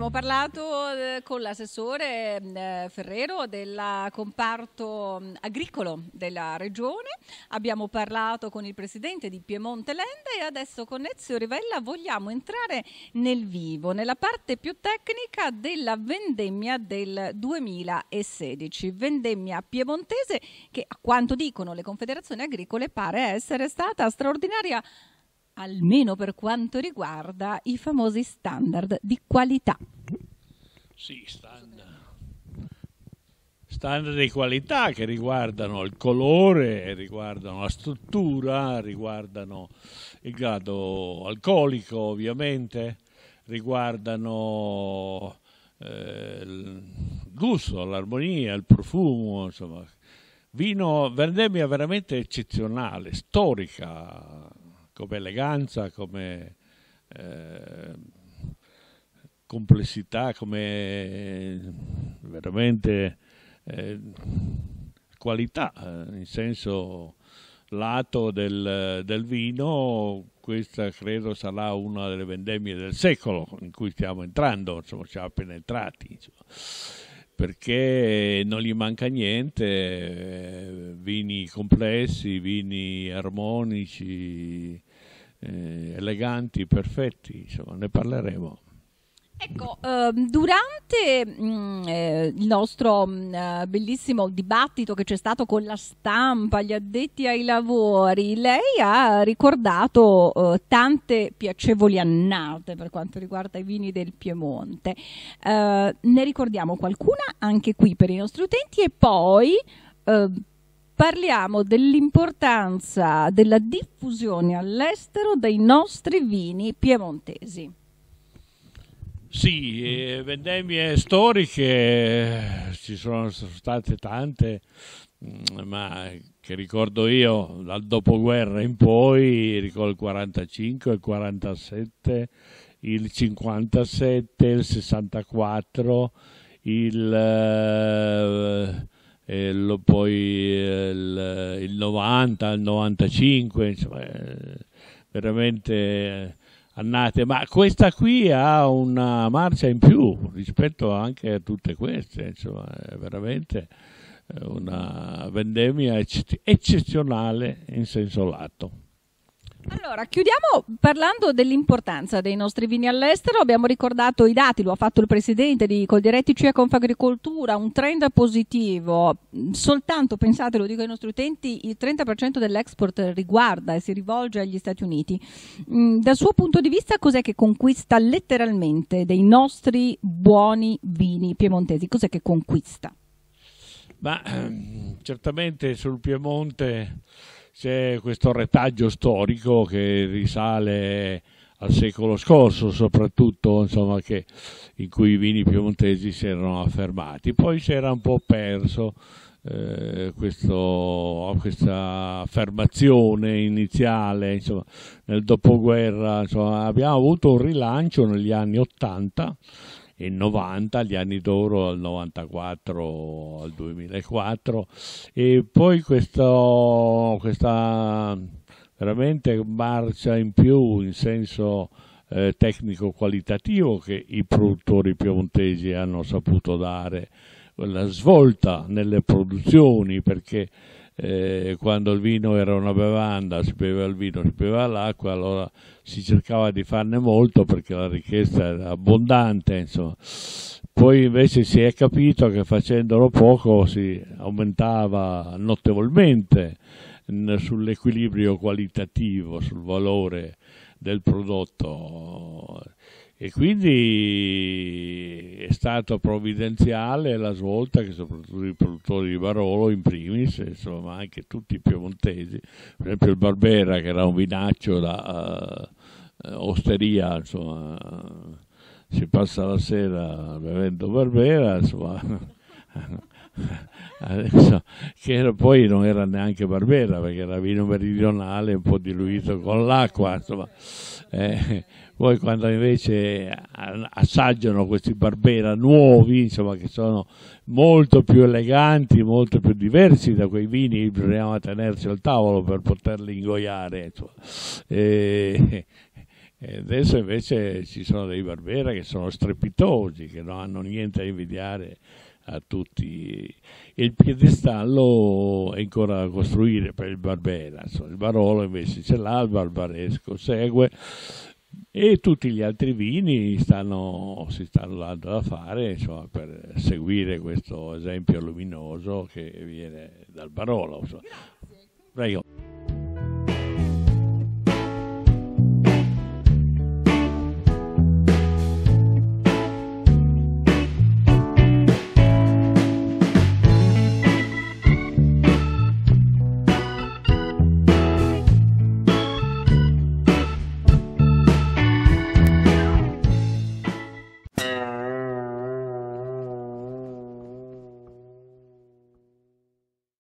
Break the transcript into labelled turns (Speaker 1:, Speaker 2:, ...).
Speaker 1: abbiamo parlato eh, con l'assessore mm, eh, Ferrero del comparto mm, agricolo della regione, abbiamo parlato con il presidente di Piemonte Land e adesso con Ezio Rivella vogliamo entrare nel vivo, nella parte più tecnica della vendemmia del 2016, vendemmia piemontese che a quanto dicono le confederazioni agricole pare essere stata straordinaria almeno per quanto riguarda i famosi standard di qualità.
Speaker 2: Sì, standard. Standard di qualità che riguardano il colore, riguardano la struttura, riguardano il grado alcolico ovviamente, riguardano eh, il gusto, l'armonia, il profumo, insomma. Vino, vendemmia veramente eccezionale, storica, come eleganza, come eh, complessità, come eh, veramente eh, qualità, eh, in senso lato del, del, vino, questa credo sarà una delle vendemmie del secolo in cui stiamo entrando, insomma siamo appena entrati. Insomma perché non gli manca niente, eh, vini complessi, vini armonici, eh, eleganti, perfetti, insomma ne parleremo.
Speaker 1: Ecco, ehm, durante mm, eh, il nostro mm, eh, bellissimo dibattito che c'è stato con la stampa, gli addetti ai lavori, lei ha ricordato eh, tante piacevoli annate per quanto riguarda i vini del Piemonte. ne ricordiamo qualcuna anche qui per i nostri utenti e poi ehm, parliamo dell'importanza della diffusione all'estero dei nostri vini piemontesi.
Speaker 2: Sì, eh, vendemmie storiche ci sono state tante, mm, ma che ricordo io dal dopoguerra in poi, ricordo il 45, il 47, il 57, il 64, il, eh, lo, poi eh, il, il, 90, il 95, insomma, eh, veramente... Eh, annate, ma questa qui ha una marcia in più rispetto anche a tutte queste, insomma, è veramente eh, una vendemmia eccezionale in senso lato.
Speaker 1: Allora, chiudiamo parlando dell'importanza dei nostri vini all'estero. Abbiamo ricordato i dati, lo ha fatto il presidente di Coldiretti CIA Confagricoltura, un trend positivo. Soltanto, pensate, lo dico ai nostri utenti, il 30% dell'export riguarda e si rivolge agli Stati Uniti. Mm, dal suo punto di vista, cos'è che conquista letteralmente dei nostri buoni vini piemontesi? Cos'è che conquista?
Speaker 2: Ma ehm, certamente sul Piemonte c'è questo retaggio storico che risale al secolo scorso soprattutto insomma, che, in cui i vini piemontesi si erano affermati poi si era un po' perso eh, questo, questa affermazione iniziale insomma, nel dopoguerra insomma, abbiamo avuto un rilancio negli anni 80 e 90, gli anni d'oro al 94 al 2004 e poi questo, questa veramente marcia in più in senso eh, tecnico qualitativo che i produttori piemontesi hanno saputo dare la svolta nelle produzioni perché eh, quando il vino era una bevanda, si beveva il vino, si beveva l'acqua, allora si cercava di farne molto perché la richiesta era abbondante, insomma. Poi invece si è capito che facendolo poco si aumentava notevolmente sull'equilibrio qualitativo, sul valore del prodotto e quindi è stato provvidenziale la svolta che soprattutto i produttori di Barolo in primis, ma anche tutti i piemontesi, per esempio il Barbera che era un vinaccio da uh, osteria, insomma, si passa la sera bevendo Barbera, insomma, adesso, che era, poi non era neanche Barbera perché era vino meridionale un po' diluito con l'acqua insomma eh, poi quando invece assaggiano questi Barbera nuovi insomma che sono molto più eleganti molto più diversi da quei vini bisognava tenersi al tavolo per poterli ingoiare eh, adesso invece ci sono dei Barbera che sono strepitosi che non hanno niente a invidiare a tutti. Il piedistallo è ancora da costruire per il Barbera, il Barolo invece ce l'ha, il Barbaresco segue e tutti gli altri vini stanno, si stanno dando da fare insomma, per seguire questo esempio luminoso che viene dal Barolo. Prego.